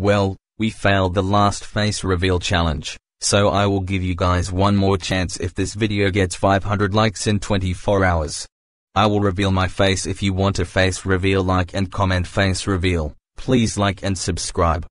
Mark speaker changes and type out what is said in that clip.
Speaker 1: Well, we failed the last face reveal challenge, so I will give you guys one more chance if this video gets 500 likes in 24 hours. I will reveal my face if you want a face reveal like and comment face reveal, please like and subscribe.